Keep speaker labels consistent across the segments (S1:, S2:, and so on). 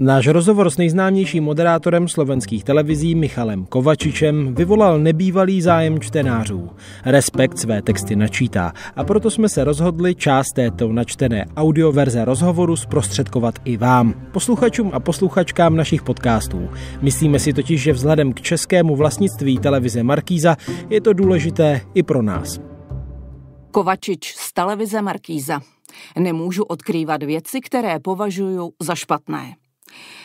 S1: Náš rozhovor s nejznámějším moderátorem slovenských televizí Michalem Kovačičem vyvolal nebývalý zájem čtenářů. Respekt své texty načítá a proto jsme se rozhodli část této načtené audioverze rozhovoru zprostředkovat i vám, posluchačům a posluchačkám našich podcastů. Myslíme si totiž, že vzhledem k českému vlastnictví televize Markíza je to důležité i pro nás. Kovačič z televize Markíza. Nemůžu odkrývat věci, které považuju za špatné.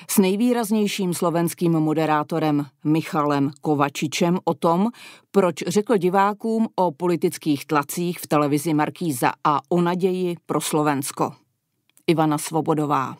S1: S nejvýraznějším slovenským moderátorem Michalem Kovačičem o tom, proč řekl divákům o politických tlacích v televizi Markýza a o naději pro Slovensko. Ivana Svobodová.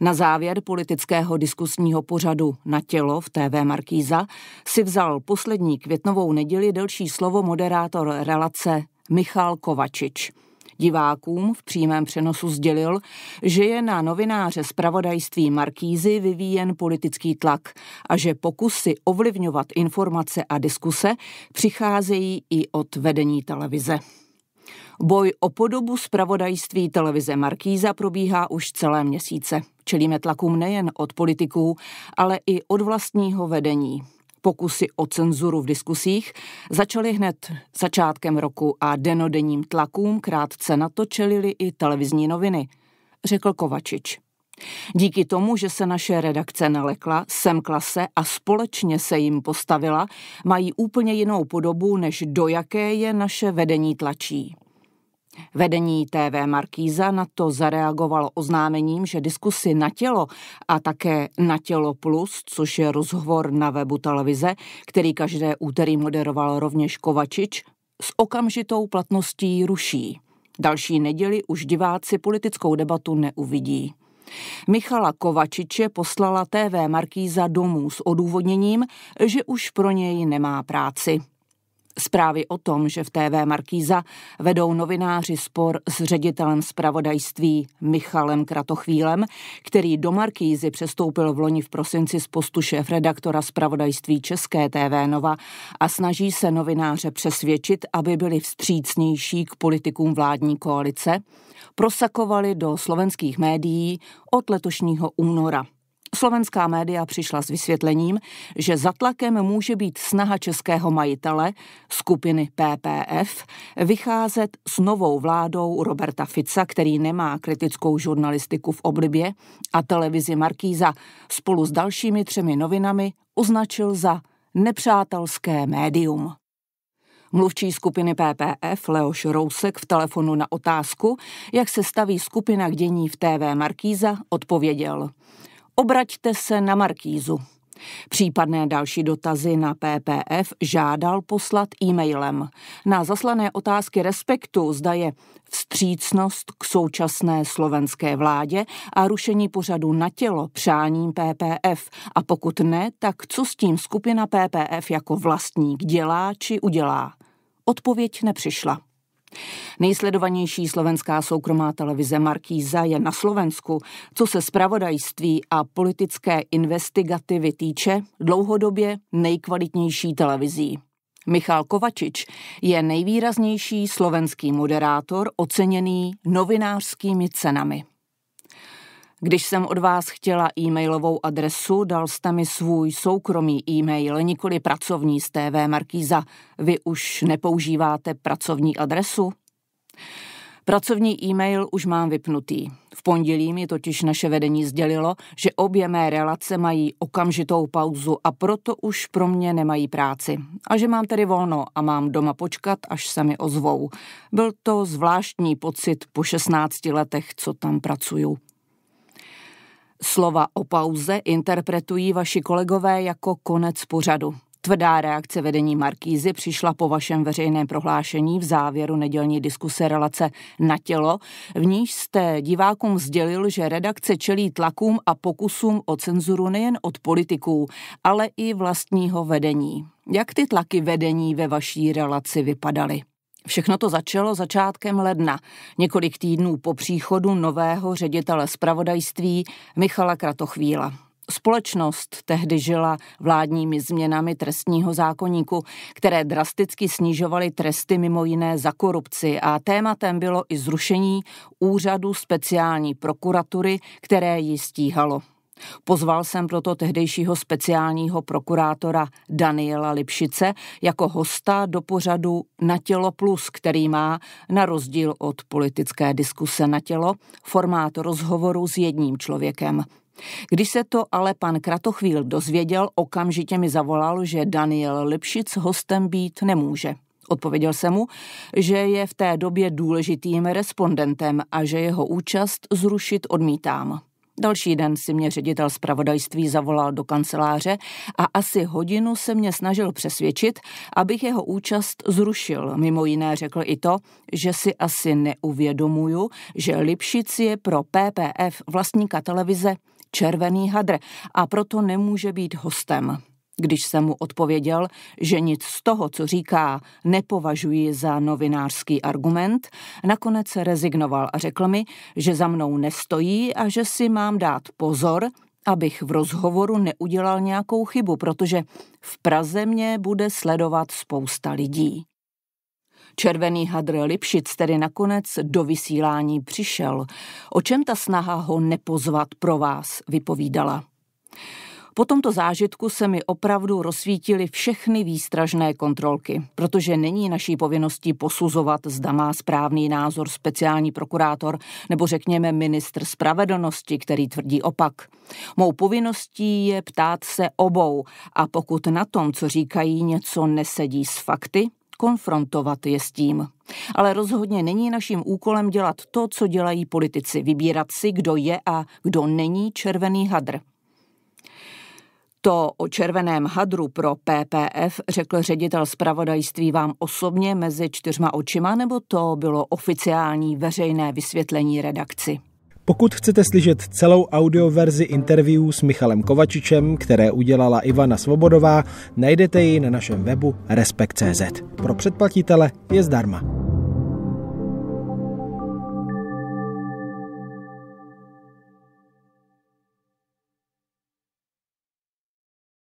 S1: Na závěr politického diskusního pořadu Na tělo v TV Markýza si vzal poslední květnovou neděli delší slovo moderátor relace Michal Kovačič. Divákům v přímém přenosu sdělil, že je na novináře zpravodajství Markízy vyvíjen politický tlak a že pokusy ovlivňovat informace a diskuse přicházejí i od vedení televize. Boj o podobu zpravodajství televize Markíza probíhá už celé měsíce. Čelíme tlakům nejen od politiků, ale i od vlastního vedení pokusy o cenzuru v diskusích začaly hned začátkem roku a denodenním tlakům krátce natočelili i televizní noviny, řekl Kovačič. Díky tomu, že se naše redakce nalekla, semkla se a společně se jim postavila, mají úplně jinou podobu, než do jaké je naše vedení tlačí. Vedení TV Markýza na to zareagovalo oznámením, že diskusy na tělo a také na tělo plus, což je rozhovor na webu televize, který každé úterý moderoval rovněž Kovačič, s okamžitou platností ruší. Další neděli už diváci politickou debatu neuvidí. Michala Kovačiče poslala TV Markýza domů s odůvodněním, že už pro něj nemá práci. Zprávy o tom, že v TV Markýza vedou novináři spor s ředitelem zpravodajství Michalem Kratochvílem, který do Markýzy přestoupil v loni v prosinci z postu šéf-redaktora zpravodajství České TV Nova a snaží se novináře přesvědčit, aby byli vstřícnější k politikům vládní koalice, prosakovali do slovenských médií od letošního února. Slovenská média přišla s vysvětlením, že za tlakem může být snaha českého majitele, skupiny PPF, vycházet s novou vládou Roberta Fica, který nemá kritickou žurnalistiku v oblibě a televizi Markýza spolu s dalšími třemi novinami označil za nepřátelské médium. Mluvčí skupiny PPF Leoš Rousek v telefonu na otázku, jak se staví skupina k dění v TV Markýza, odpověděl – obraťte se na Markízu. Případné další dotazy na PPF žádal poslat e-mailem. Na zaslané otázky respektu zda je vstřícnost k současné slovenské vládě a rušení pořadu na tělo přáním PPF a pokud ne, tak co s tím skupina PPF jako vlastník dělá či udělá. Odpověď nepřišla. Nejsledovanější slovenská soukromá televize Markíza je na Slovensku, co se spravodajství a politické investigativy týče, dlouhodobě nejkvalitnější televizí. Michal Kovačič je nejvýraznější slovenský moderátor oceněný novinářskými cenami. Když jsem od vás chtěla e-mailovou adresu, dal jste mi svůj soukromý e-mail, nikoli pracovní z TV Markýza. Vy už nepoužíváte pracovní adresu? Pracovní e-mail už mám vypnutý. V pondělí mi totiž naše vedení sdělilo, že obě mé relace mají okamžitou pauzu a proto už pro mě nemají práci. A že mám tedy volno a mám doma počkat, až se mi ozvou. Byl to zvláštní pocit po 16 letech, co tam pracuju. Slova o pauze interpretují vaši kolegové jako konec pořadu. Tvrdá reakce vedení Markízy přišla po vašem veřejném prohlášení v závěru nedělní diskuse relace na tělo, v níž jste divákům sdělil, že redakce čelí tlakům a pokusům o cenzuru nejen od politiků, ale i vlastního vedení. Jak ty tlaky vedení ve vaší relaci vypadaly? Všechno to začalo začátkem ledna, několik týdnů po příchodu nového ředitele zpravodajství Michala Kratochvíla. Společnost tehdy žila vládními změnami trestního zákoníku, které drasticky snižovaly tresty mimo jiné za korupci a tématem bylo i zrušení úřadu speciální prokuratury, které ji stíhalo. Pozval jsem proto tehdejšího speciálního prokurátora Daniela Lipšice jako hosta do pořadu Na tělo plus, který má, na rozdíl od politické diskuse na tělo, formát rozhovoru s jedním člověkem. Když se to ale pan Kratochvíl dozvěděl, okamžitě mi zavolal, že Daniel Lipšic hostem být nemůže. Odpověděl jsem mu, že je v té době důležitým respondentem a že jeho účast zrušit odmítám. Další den si mě ředitel zpravodajství zavolal do kanceláře a asi hodinu se mě snažil přesvědčit, abych jeho účast zrušil. Mimo jiné řekl i to, že si asi neuvědomuju, že Lipšic je pro PPF vlastníka televize červený hadr a proto nemůže být hostem. Když jsem mu odpověděl, že nic z toho, co říká, nepovažuji za novinářský argument, nakonec rezignoval a řekl mi, že za mnou nestojí a že si mám dát pozor, abych v rozhovoru neudělal nějakou chybu, protože v Praze mě bude sledovat spousta lidí. Červený hadr Lipšic tedy nakonec do vysílání přišel. O čem ta snaha ho nepozvat pro vás vypovídala? Po tomto zážitku se mi opravdu rozsvítily všechny výstražné kontrolky, protože není naší povinností posuzovat, zda má správný názor speciální prokurátor nebo řekněme ministr spravedlnosti, který tvrdí opak. Mou povinností je ptát se obou a pokud na tom, co říkají, něco nesedí s fakty, konfrontovat je s tím. Ale rozhodně není naším úkolem dělat to, co dělají politici, vybírat si, kdo je a kdo není červený hadr. To o červeném hadru pro PPF řekl ředitel zpravodajství vám osobně mezi čtyřma očima, nebo to bylo oficiální veřejné vysvětlení redakci? Pokud chcete slyšet celou audioverzi interview s Michalem Kovačičem, které udělala Ivana Svobodová, najdete ji na našem webu respekt.cz. Pro předplatitele je zdarma.